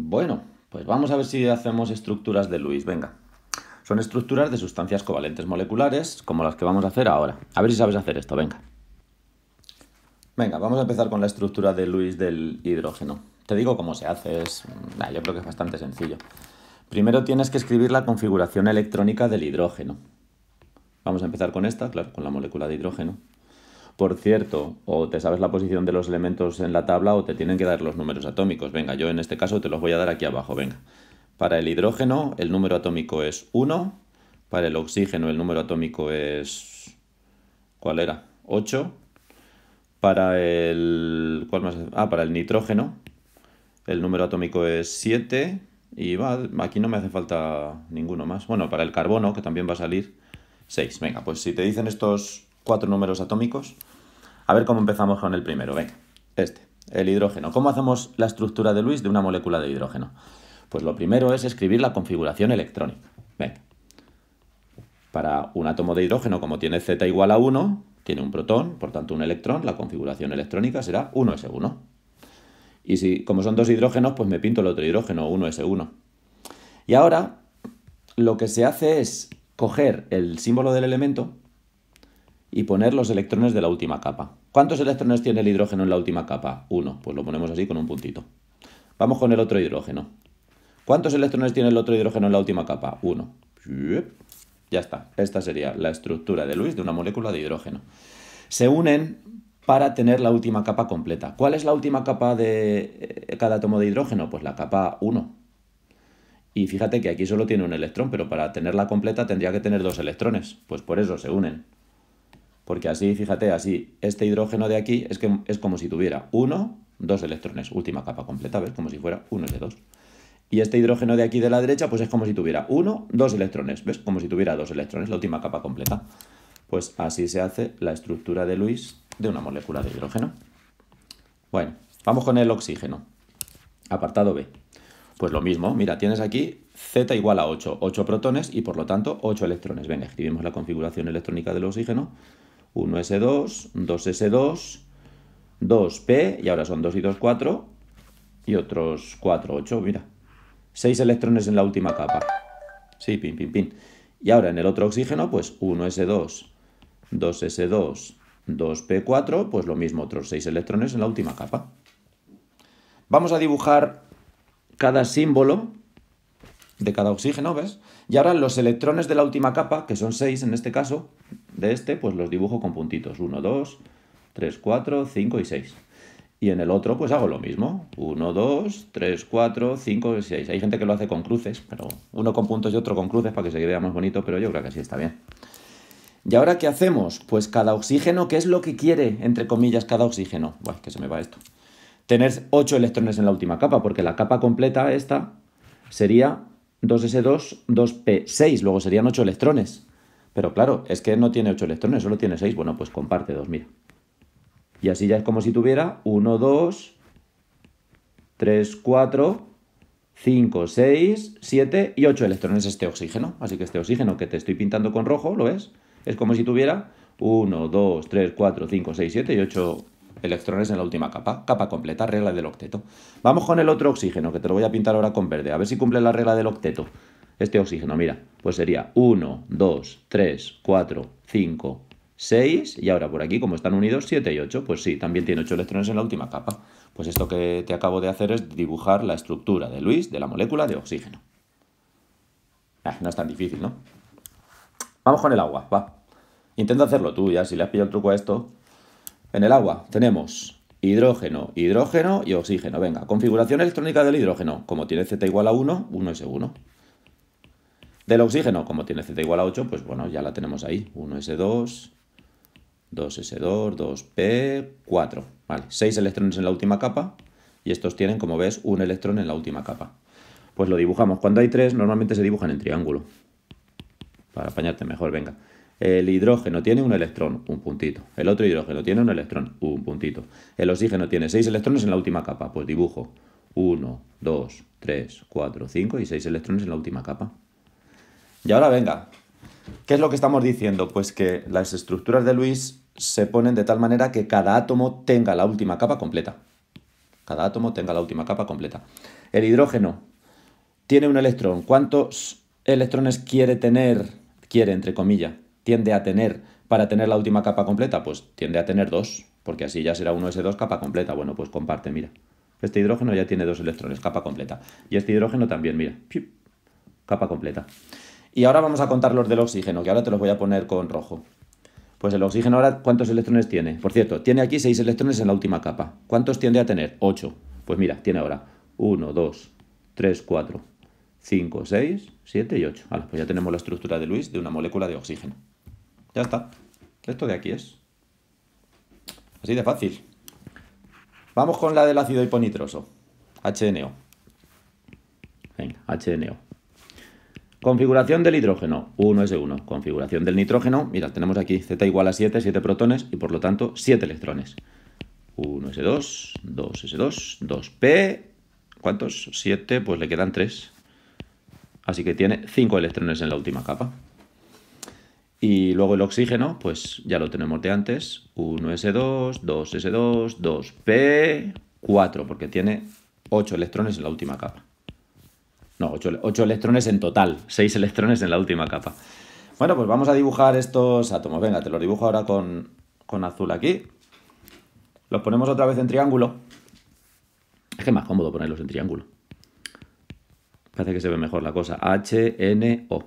Bueno, pues vamos a ver si hacemos estructuras de Lewis. Venga. Son estructuras de sustancias covalentes moleculares, como las que vamos a hacer ahora. A ver si sabes hacer esto, venga. Venga, vamos a empezar con la estructura de Lewis del hidrógeno. Te digo cómo se hace, es, yo creo que es bastante sencillo. Primero tienes que escribir la configuración electrónica del hidrógeno. Vamos a empezar con esta, claro, con la molécula de hidrógeno. Por cierto, o te sabes la posición de los elementos en la tabla o te tienen que dar los números atómicos. Venga, yo en este caso te los voy a dar aquí abajo, venga. Para el hidrógeno el número atómico es 1, para el oxígeno el número atómico es... ¿Cuál era? 8. Para el... ¿Cuál más? Ah, para el nitrógeno el número atómico es 7 y aquí no me hace falta ninguno más. Bueno, para el carbono, que también va a salir 6. Venga, pues si te dicen estos cuatro números atómicos, a ver cómo empezamos con el primero. Venga, este, el hidrógeno. ¿Cómo hacemos la estructura de Luis de una molécula de hidrógeno? Pues lo primero es escribir la configuración electrónica. Venga. Para un átomo de hidrógeno, como tiene Z igual a 1, tiene un protón, por tanto un electrón, la configuración electrónica será 1s1. Y si, como son dos hidrógenos, pues me pinto el otro hidrógeno, 1s1. Y ahora, lo que se hace es coger el símbolo del elemento y poner los electrones de la última capa. ¿Cuántos electrones tiene el hidrógeno en la última capa? Uno. Pues lo ponemos así con un puntito. Vamos con el otro hidrógeno. ¿Cuántos electrones tiene el otro hidrógeno en la última capa? Uno. Ya está. Esta sería la estructura de Lewis de una molécula de hidrógeno. Se unen para tener la última capa completa. ¿Cuál es la última capa de eh, cada átomo de hidrógeno? Pues la capa 1. Y fíjate que aquí solo tiene un electrón, pero para tenerla completa tendría que tener dos electrones. Pues por eso se unen. Porque así, fíjate, así, este hidrógeno de aquí es, que, es como si tuviera uno, dos electrones, última capa completa, ¿ves? Como si fuera uno de dos. Y este hidrógeno de aquí de la derecha, pues es como si tuviera uno, dos electrones, ¿ves? Como si tuviera dos electrones, la última capa completa. Pues así se hace la estructura de Luis de una molécula de hidrógeno. Bueno, vamos con el oxígeno. Apartado B. Pues lo mismo, mira, tienes aquí Z igual a 8, 8 protones y por lo tanto 8 electrones. Venga, escribimos la configuración electrónica del oxígeno. 1S2, 2S2, 2P, y ahora son 2 y 2, 4, y otros 4, 8, mira. 6 electrones en la última capa. Sí, pin, pin, pin. Y ahora en el otro oxígeno, pues 1S2, 2S2, 2P4, pues lo mismo, otros 6 electrones en la última capa. Vamos a dibujar cada símbolo de cada oxígeno, ¿ves? Y ahora los electrones de la última capa, que son 6 en este caso, de este, pues los dibujo con puntitos. 1, 2, 3, 4, 5 y 6. Y en el otro, pues hago lo mismo. 1, 2, 3, 4, 5 y 6. Hay gente que lo hace con cruces, pero uno con puntos y otro con cruces para que se vea más bonito, pero yo creo que así está bien. ¿Y ahora qué hacemos? Pues cada oxígeno, ¿qué es lo que quiere, entre comillas, cada oxígeno? Buah, que se me va esto. Tener 8 electrones en la última capa, porque la capa completa, esta, sería 2s2, 2p6, luego serían 8 electrones. Pero claro, es que no tiene 8 electrones, solo tiene 6. Bueno, pues comparte 2, mira. Y así ya es como si tuviera 1, 2, 3, 4, 5, 6, 7 y 8 electrones este oxígeno. Así que este oxígeno que te estoy pintando con rojo, ¿lo ves? Es como si tuviera 1, 2, 3, 4, 5, 6, 7 y 8 electrones en la última capa. Capa completa, regla del octeto. Vamos con el otro oxígeno, que te lo voy a pintar ahora con verde. A ver si cumple la regla del octeto. Este oxígeno, mira, pues sería 1, 2, 3, 4, 5, 6 y ahora por aquí, como están unidos, 7 y 8. Pues sí, también tiene 8 electrones en la última capa. Pues esto que te acabo de hacer es dibujar la estructura de Luis de la molécula de oxígeno. Ah, no es tan difícil, ¿no? Vamos con el agua, va. Intenta hacerlo tú ya, si le has pillado el truco a esto, en el agua tenemos hidrógeno, hidrógeno y oxígeno. Venga, configuración electrónica del hidrógeno. Como tiene Z igual a 1, 1 s 1. Del oxígeno, como tiene Z igual a 8, pues bueno, ya la tenemos ahí. 1S2, 2S2, 2P, 4. Vale, 6 electrones en la última capa y estos tienen, como ves, un electrón en la última capa. Pues lo dibujamos. Cuando hay 3, normalmente se dibujan en triángulo. Para apañarte mejor, venga. El hidrógeno tiene un electrón, un puntito. El otro hidrógeno tiene un electrón, un puntito. El oxígeno tiene seis electrones en la última capa. Pues dibujo 1, 2, 3, 4, 5 y 6 electrones en la última capa. Y ahora venga, ¿qué es lo que estamos diciendo? Pues que las estructuras de Luis se ponen de tal manera que cada átomo tenga la última capa completa. Cada átomo tenga la última capa completa. El hidrógeno tiene un electrón. ¿Cuántos electrones quiere tener? Quiere, entre comillas tiende a tener para tener la última capa completa? Pues tiende a tener dos, porque así ya será de s 2 capa completa. Bueno, pues comparte, mira. Este hidrógeno ya tiene dos electrones, capa completa. Y este hidrógeno también, mira, capa completa. Y ahora vamos a contar los del oxígeno, que ahora te los voy a poner con rojo. Pues el oxígeno ahora, ¿cuántos electrones tiene? Por cierto, tiene aquí seis electrones en la última capa. ¿Cuántos tiende a tener? 8. Pues mira, tiene ahora uno dos tres cuatro cinco seis siete y ocho Vale, pues ya tenemos la estructura de Luis de una molécula de oxígeno. Ya está. Esto de aquí es. Así de fácil. Vamos con la del ácido hiponitroso. HNO. Venga, HNO. Configuración del hidrógeno, 1S1. Configuración del nitrógeno, mira, tenemos aquí Z igual a 7, 7 protones y por lo tanto 7 electrones. 1S2, 2S2, 2P, ¿cuántos? 7, pues le quedan 3. Así que tiene 5 electrones en la última capa. Y luego el oxígeno, pues ya lo tenemos de antes, 1S2, 2S2, 2P4, porque tiene 8 electrones en la última capa. No, 8, electrones en total, 6 electrones en la última capa. Bueno, pues vamos a dibujar estos átomos. Venga, te los dibujo ahora con, con azul aquí. Los ponemos otra vez en triángulo. Es que es más cómodo ponerlos en triángulo. Parece que se ve mejor la cosa. H, N, O.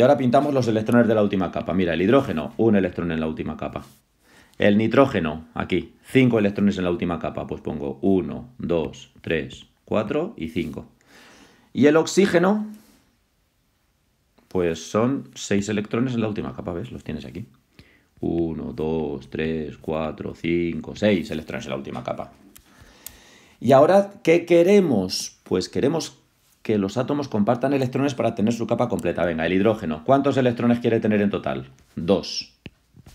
Y ahora pintamos los electrones de la última capa. Mira, el hidrógeno, un electrón en la última capa. El nitrógeno, aquí, cinco electrones en la última capa. Pues pongo 1, 2, 3, 4 y 5. Y el oxígeno, pues son 6 electrones en la última capa, ¿ves? Los tienes aquí. 1, 2, 3, 4, 5, 6 electrones en la última capa. Y ahora, ¿qué queremos? Pues queremos que los átomos compartan electrones para tener su capa completa. Venga, el hidrógeno. ¿Cuántos electrones quiere tener en total? Dos.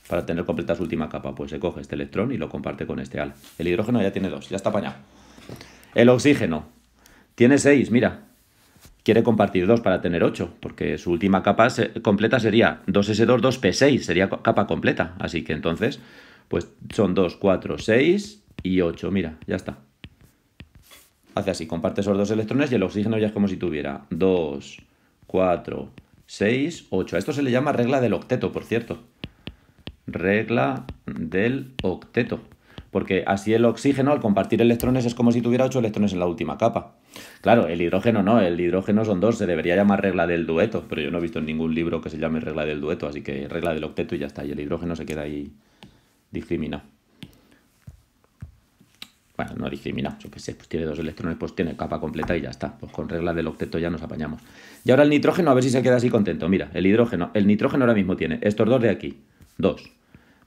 Para tener completa su última capa. Pues se coge este electrón y lo comparte con este al. El hidrógeno ya tiene dos, ya está apañado. El oxígeno. Tiene seis, mira. Quiere compartir dos para tener ocho, porque su última capa completa sería 2S2, 2P6, sería capa completa. Así que entonces, pues son dos 4, 6 y 8. Mira, ya está hace así, comparte esos dos electrones y el oxígeno ya es como si tuviera 2, 4, 6, 8. A esto se le llama regla del octeto, por cierto. Regla del octeto. Porque así el oxígeno, al compartir electrones, es como si tuviera 8 electrones en la última capa. Claro, el hidrógeno no, el hidrógeno son dos, se debería llamar regla del dueto, pero yo no he visto en ningún libro que se llame regla del dueto, así que regla del octeto y ya está, y el hidrógeno se queda ahí discriminado bueno, no discrimina yo que sé, pues tiene dos electrones, pues tiene capa completa y ya está. Pues con regla del octeto ya nos apañamos. Y ahora el nitrógeno, a ver si se queda así contento. Mira, el hidrógeno, el nitrógeno ahora mismo tiene estos dos de aquí, dos.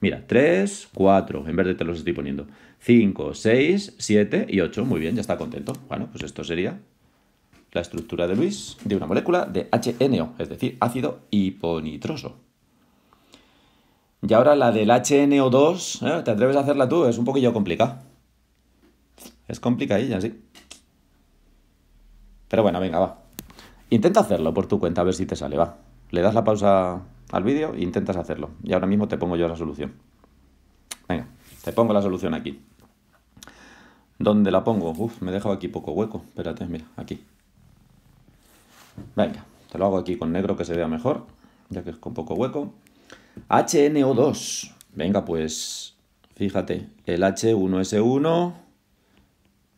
Mira, tres, cuatro, en verde te los estoy poniendo. cinco, seis, siete y ocho. Muy bien, ya está contento. Bueno, pues esto sería la estructura de Luis de una molécula de HNO, es decir, ácido hiponitroso. Y ahora la del HNO2, ¿eh? ¿te atreves a hacerla tú? Es un poquillo complicada. Es complicadilla, sí. Pero bueno, venga, va. Intenta hacerlo por tu cuenta, a ver si te sale, va. Le das la pausa al vídeo e intentas hacerlo. Y ahora mismo te pongo yo la solución. Venga, te pongo la solución aquí. ¿Dónde la pongo? Uf, me he dejado aquí poco hueco. Espérate, mira, aquí. Venga, te lo hago aquí con negro que se vea mejor, ya que es con poco hueco. HNO2. Venga, pues, fíjate, el H1S1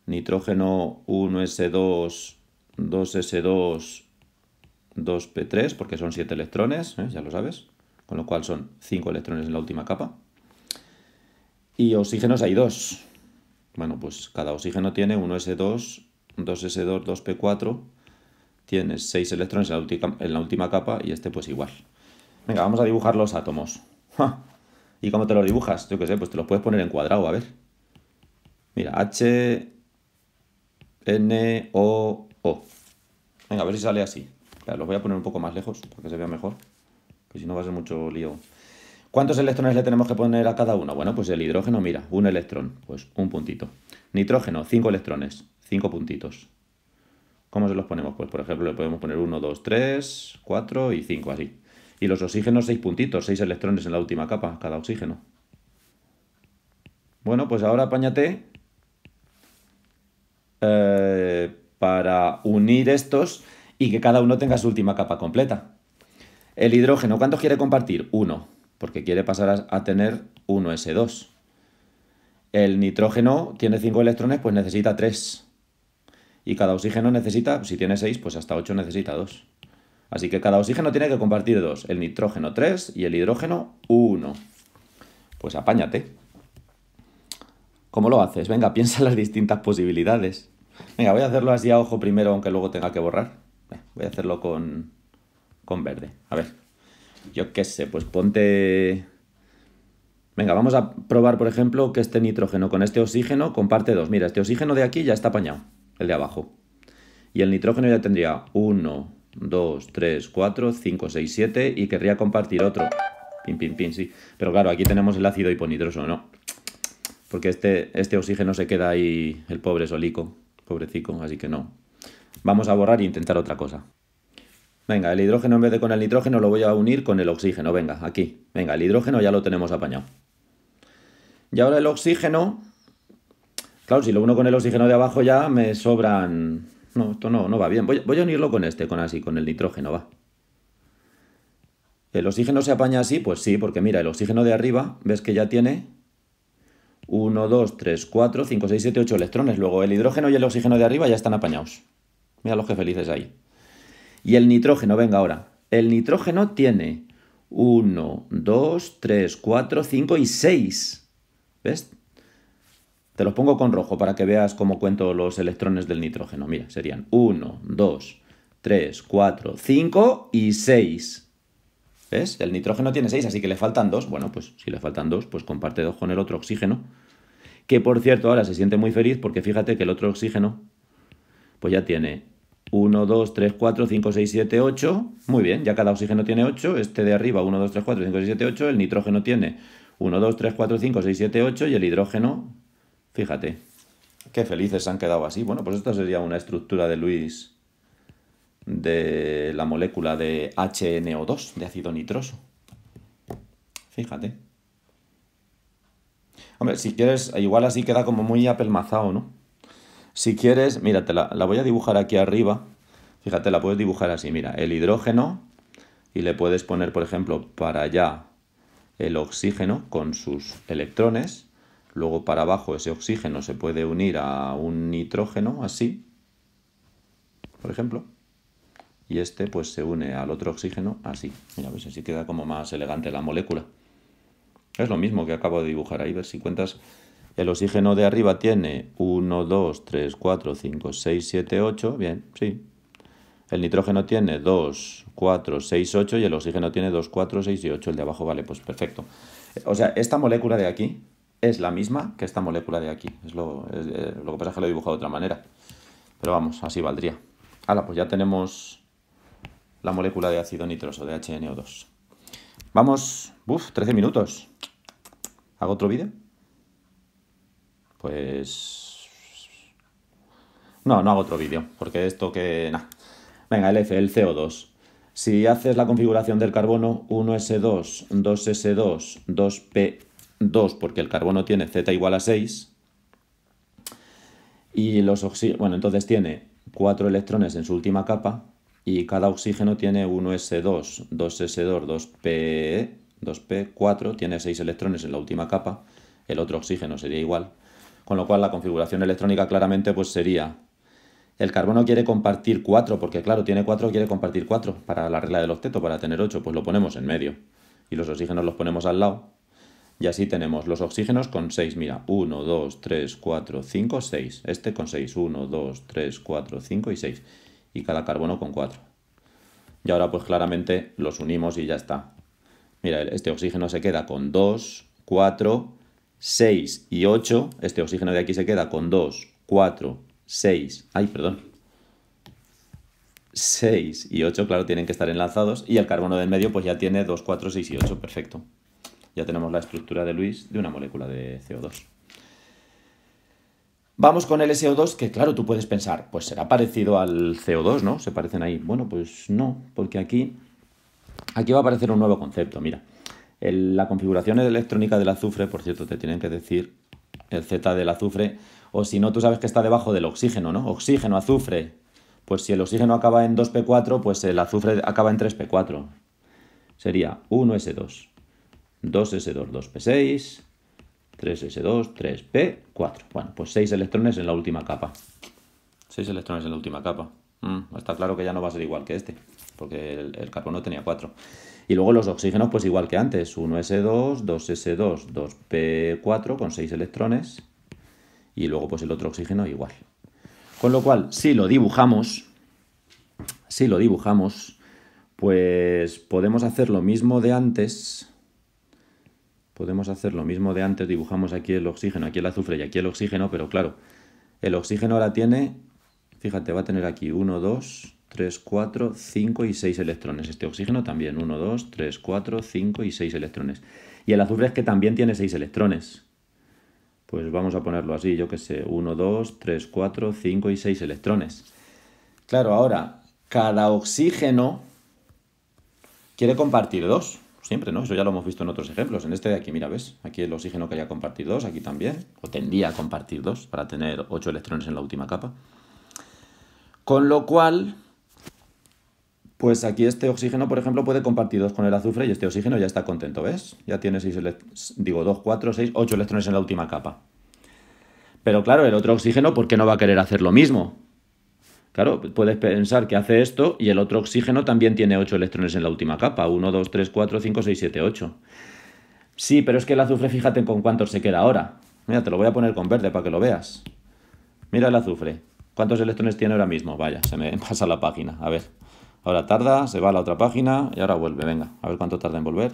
nitrógeno 1S2, 2S2, 2P3, porque son 7 electrones, ¿eh? ya lo sabes, con lo cual son 5 electrones en la última capa. Y oxígenos hay 2. Bueno, pues cada oxígeno tiene 1S2, 2S2, 2P4, tienes 6 electrones en la, última, capa y este pues igual. Venga, vamos a dibujar los átomos. ¿Y cómo te los dibujas? Yo qué sé, pues te los puedes poner en cuadrado, a ver. Mira, H, N-O-O. Venga, a ver si sale así. los voy a poner un poco más lejos para que se vea mejor. Que si no va a ser mucho lío. ¿Cuántos electrones le tenemos que poner a cada uno? Bueno, pues el hidrógeno, mira, un electrón, pues un puntito. Nitrógeno, cinco electrones, cinco puntitos. ¿Cómo se los ponemos? Pues por ejemplo le podemos poner uno, dos, tres, cuatro y cinco, así. Y los oxígenos seis puntitos, Seis electrones en la última capa, cada oxígeno. Bueno, pues ahora apáñate eh, para unir estos y que cada uno tenga su última capa completa. El hidrógeno, cuánto quiere compartir? Uno, porque quiere pasar a, tener 1S2. El nitrógeno tiene 5 electrones, pues necesita 3. Y cada oxígeno necesita, si tiene 6, pues hasta 8 necesita 2. Así que cada oxígeno tiene que compartir 2. El nitrógeno 3 y el hidrógeno 1. Pues apáñate. ¿Cómo lo haces? Venga, piensa las distintas posibilidades. Venga, voy a hacerlo así a ojo primero, aunque luego tenga que borrar. Voy a hacerlo con, verde. A ver, yo qué sé, pues ponte... Venga, vamos a probar, por ejemplo, que este nitrógeno con este oxígeno comparte dos. Mira, este oxígeno de aquí ya está apañado, el de abajo. Y el nitrógeno ya tendría uno, dos, tres, cuatro, cinco, seis, siete, y querría compartir otro. Pin, pin, pin, sí. Pero claro, aquí tenemos el ácido hiponitroso, ¿no? Porque este, este oxígeno se queda ahí el pobre solico. Pobrecico, así que no. Vamos a borrar e intentar otra cosa. Venga, el hidrógeno en vez de con el nitrógeno lo voy a unir con el oxígeno. Venga, aquí. Venga, el hidrógeno ya lo tenemos apañado. Y ahora el oxígeno... Claro, si lo uno con el oxígeno de abajo ya me sobran... No, esto no, no va bien. Voy, voy a unirlo con este, con así, con el nitrógeno, va. ¿El oxígeno se apaña así? Pues sí, porque mira, el oxígeno de arriba, ves que ya tiene 1, 2, 3, 4, 5, 6, 7, 8 electrones. Luego el hidrógeno y el oxígeno de arriba ya están apañados. Mira los que felices ahí. Y el nitrógeno, venga ahora. El nitrógeno tiene 1, 2, 3, 4, 5 y 6. ¿Ves? Te los pongo con rojo para que veas cómo cuento los electrones del nitrógeno. Mira, serían 1, 2, 3, 4, 5 y 6. ¿Ves? El nitrógeno tiene 6, así que le faltan 2. Bueno, pues si le faltan 2, pues comparte 2 con el otro oxígeno que por cierto ahora se siente muy feliz porque fíjate que el otro oxígeno, pues ya tiene 1, 2, 3, 4, 5, 6, 7, 8. Muy bien, ya cada oxígeno tiene 8. Este de arriba, 1, 2, 3, 4, 5, 6, 7, 8. El nitrógeno tiene 1, 2, 3, 4, 5, 6, 7, 8. Y el hidrógeno, fíjate, qué felices han quedado así. Bueno, pues esta sería una estructura de Luis de la molécula de HNO2, de ácido nitroso. Fíjate. Hombre, si quieres, igual así queda como muy apelmazado, ¿no? Si quieres, mira, te la, voy a dibujar aquí arriba. Fíjate, la puedes dibujar así, mira, el hidrógeno y le puedes poner, por ejemplo, para allá el oxígeno con sus electrones. Luego para abajo ese oxígeno se puede unir a un nitrógeno, así, por ejemplo. Y este pues se une al otro oxígeno así. Mira, ver pues, si queda como más elegante la molécula. Es lo mismo que acabo de dibujar ahí, ver si cuentas. El oxígeno de arriba tiene 1, 2, 3, 4, 5, 6, 7, 8. Bien, sí. El nitrógeno tiene 2, 4, 6, 8 y el oxígeno tiene 2, 4, 6 y 8. El de abajo vale, pues perfecto. O sea, esta molécula de aquí es la misma que esta molécula de aquí. Es lo, eh, lo que pasa es que lo he dibujado de otra manera. Pero vamos, así valdría. Ahora, pues ya tenemos la molécula de ácido nitroso, de HNO2. Vamos, uff, 13 minutos. ¿Hago otro vídeo? Pues... No, no hago otro vídeo, porque esto que... Venga, el F, el CO2. Si haces la configuración del carbono 1S2, 2S2, 2P2, porque el carbono tiene Z igual a 6, y los oxígenos... Bueno, entonces tiene 4 electrones en su última capa, y cada oxígeno tiene 1s2, 2s2, 2 p 2 2p4, tiene 6 electrones en la última capa, el otro oxígeno sería igual, con lo cual la configuración electrónica claramente pues sería el carbono quiere compartir 4, porque claro, tiene 4, quiere compartir 4 para la regla del octeto, para tener 8, pues lo ponemos en medio. Y los oxígenos los ponemos al lado. Y así tenemos los oxígenos con 6, mira, 1, 2, 3, 4, 5, 6. Este con 6, 1, 2, 3, 4, 5 y 6 y cada carbono con 4. Y ahora pues claramente los unimos y ya está. Mira, este oxígeno se queda con 2, 4, 6 y 8. Este oxígeno de aquí se queda con 2, 4, 6. Ay, perdón. 6 y 8, claro, tienen que estar enlazados. Y el carbono del medio pues ya tiene 2, 4, 6 y 8. Perfecto. Ya tenemos la estructura de Luis de una molécula de CO2. Vamos con el SO2, que claro, tú puedes pensar, pues será parecido al CO2, ¿no? Se parecen ahí. Bueno, pues no, porque aquí, aquí va a aparecer un nuevo concepto, mira. la configuración electrónica del azufre, por cierto, te tienen que decir el Z del azufre, o si no, tú sabes que está debajo del oxígeno, ¿no? Oxígeno, azufre. Pues si el oxígeno acaba en 2P4, pues el azufre acaba en 3P4. Sería 1S2, 2S2, 2P6, 3s2, 3p, 4. Bueno, pues 6 electrones en la última capa. 6 electrones en la última capa. Mm, está claro que ya no va a ser igual que este, porque el, el carbono tenía 4. Y luego los oxígenos, pues igual que antes, 1s2, 2s2, 2p4 con 6 electrones. Y luego pues el otro oxígeno igual. Con lo cual, si lo dibujamos, si lo dibujamos, pues podemos hacer lo mismo de antes, podemos hacer lo mismo de antes, dibujamos aquí el oxígeno, aquí el azufre y aquí el oxígeno, pero claro, el oxígeno ahora tiene, fíjate, va a tener aquí 1, 2, 3, 4, 5 y 6 electrones. Este oxígeno también, 1, 2, 3, 4, 5 y 6 electrones. Y el azufre es que también tiene 6 electrones. Pues vamos a ponerlo así, yo que sé, 1, 2, 3, 4, 5 y 6 electrones. Claro, ahora, cada oxígeno quiere compartir dos siempre, ¿no? Eso ya lo hemos visto en otros ejemplos. En este de aquí, mira, ¿ves? Aquí el oxígeno haya compartir dos, aquí también. O tendría a compartir dos para tener ocho electrones en la última capa. Con lo cual, pues aquí este oxígeno, por ejemplo, puede compartir dos con el azufre y este oxígeno ya está contento, ¿ves? Ya tiene seis digo, dos, cuatro, seis, ocho electrones en la última capa. Pero claro, el otro oxígeno, ¿por qué no va a querer hacer lo mismo? Claro, puedes pensar que hace esto y el otro oxígeno también tiene 8 electrones en la última capa. 1, 2, 3, 4, 5, 6, 7, 8. Sí, pero es que el azufre, fíjate con cuánto se queda ahora. Mira, te lo voy a poner con verde para que lo veas. Mira el azufre. ¿Cuántos electrones tiene ahora mismo? Vaya, se me pasa la página. A ver. Ahora tarda, se va a la otra página y ahora vuelve. Venga, a ver cuánto tarda en volver.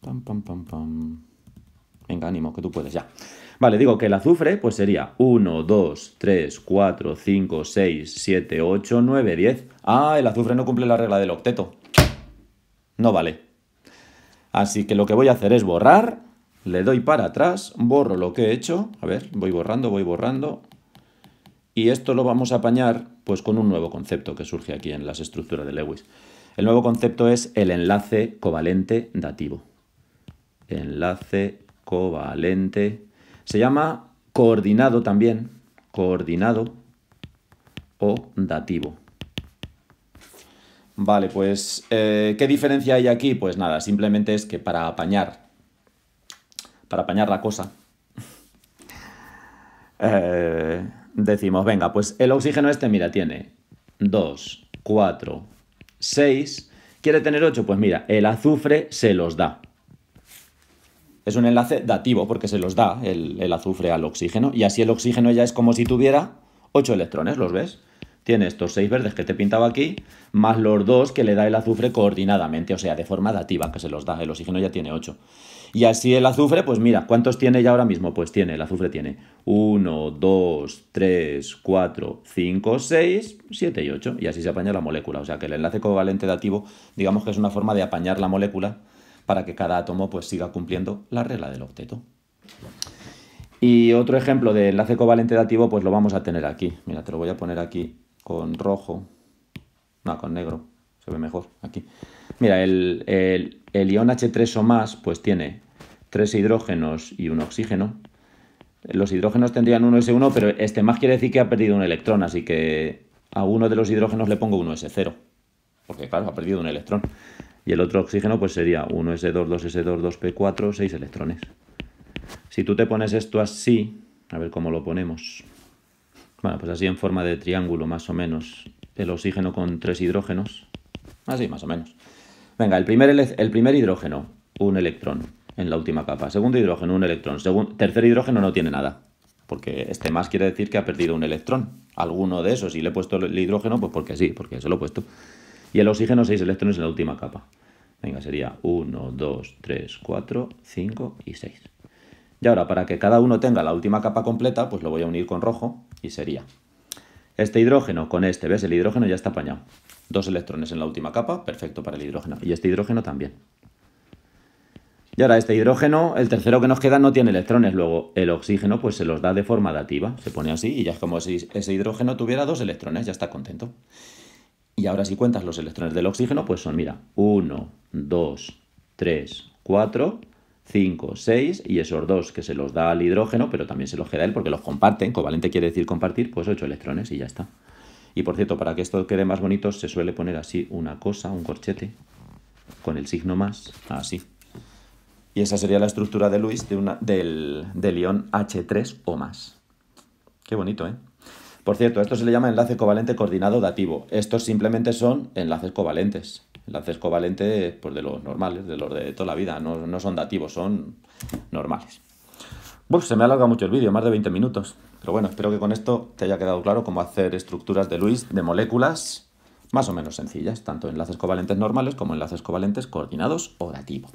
Pam, pam, pam, pam. Venga, ánimo, que tú puedes ya. Vale, digo que el azufre pues sería 1, 2, 3, 4, 5, 6, 7, 8, 9, 10. Ah, el azufre no cumple la regla del octeto. No vale. Así que lo que voy a hacer es borrar, le doy para atrás, borro lo que he hecho. A ver, voy borrando, voy borrando. Y esto lo vamos a apañar pues con un nuevo concepto que surge aquí en las estructuras de Lewis. El nuevo concepto es el enlace covalente dativo. Enlace covalente. Se llama coordinado también, coordinado o dativo. Vale, pues, eh, ¿qué diferencia hay aquí? Pues nada, simplemente es que para apañar, para apañar la cosa, eh, decimos, venga, pues el oxígeno este, mira, tiene 2, 4, 6, ¿quiere tener 8? Pues mira, el azufre se los da es un enlace dativo porque se los da el, azufre al oxígeno y así el oxígeno ya es como si tuviera 8 electrones, ¿los ves? Tiene estos 6 verdes que te pintaba aquí, más los 2 que le da el azufre coordinadamente, o sea, de forma dativa que se los da, el oxígeno ya tiene 8. Y así el azufre, pues mira, ¿cuántos tiene ya ahora mismo? Pues tiene, el azufre tiene 1, 2, 3, 4, 5, 6, 7 y 8. Y así se apaña la molécula. O sea que el enlace covalente dativo, digamos que es una forma de apañar la molécula para que cada átomo pues, siga cumpliendo la regla del octeto. Y otro ejemplo de enlace covalente dativo, pues lo vamos a tener aquí. Mira, te lo voy a poner aquí con rojo. No, con negro. Se ve mejor aquí. Mira, el, el, ion H3 o más, pues tiene tres hidrógenos y un oxígeno. Los hidrógenos tendrían uno S1, pero este más quiere decir que ha perdido un electrón, así que a uno de los hidrógenos le pongo uno S0. Porque claro, ha perdido un electrón. Y el otro oxígeno pues sería 1S2, 2S2, 2P4, 6 electrones. Si tú te pones esto así, a ver cómo lo ponemos. Bueno, pues así en forma de triángulo más o menos. El oxígeno con tres hidrógenos. Así más o menos. Venga, el primer, el primer hidrógeno, un electrón en la última capa. Segundo hidrógeno, un electrón. tercer hidrógeno no tiene nada. Porque este más quiere decir que ha perdido un electrón. Alguno de esos. Y le he puesto el hidrógeno, pues porque sí, porque se lo he puesto. Y el oxígeno 6 electrones en la última capa. Venga, sería 1, 2, 3, 4, 5 y 6. Y ahora, para que cada uno tenga la última capa completa, pues lo voy a unir con rojo y sería este hidrógeno con este. ¿Ves? El hidrógeno ya está apañado. Dos electrones en la última capa, perfecto para el hidrógeno. Y este hidrógeno también. Y ahora este hidrógeno, el tercero que nos queda no tiene electrones, luego el oxígeno pues se los da de forma dativa, se pone así y ya es como si ese hidrógeno tuviera dos electrones, ya está contento. Y ahora si cuentas los electrones del oxígeno, pues son, mira, 1, 2, 3, 4, 5, 6 y esos dos que se los da al hidrógeno, pero también se los queda él porque los comparten, covalente quiere decir compartir, pues 8 electrones y ya está. Y por cierto, para que esto quede más bonito, se suele poner así una cosa, un corchete, con el signo más, así. Y esa sería la estructura de Luis de una, del, del ion H3 o más. Qué bonito, ¿eh? Por cierto, esto se le llama enlace covalente coordinado dativo. Estos simplemente son enlaces covalentes. Enlaces covalentes, pues de los normales, de los de toda la vida. No, son dativos, son normales. se me alarga mucho el vídeo, más de 20 minutos. Pero bueno, espero que con esto te haya quedado claro cómo hacer estructuras de Luis de moléculas más o menos sencillas, tanto enlaces covalentes normales como enlaces covalentes coordinados o dativos.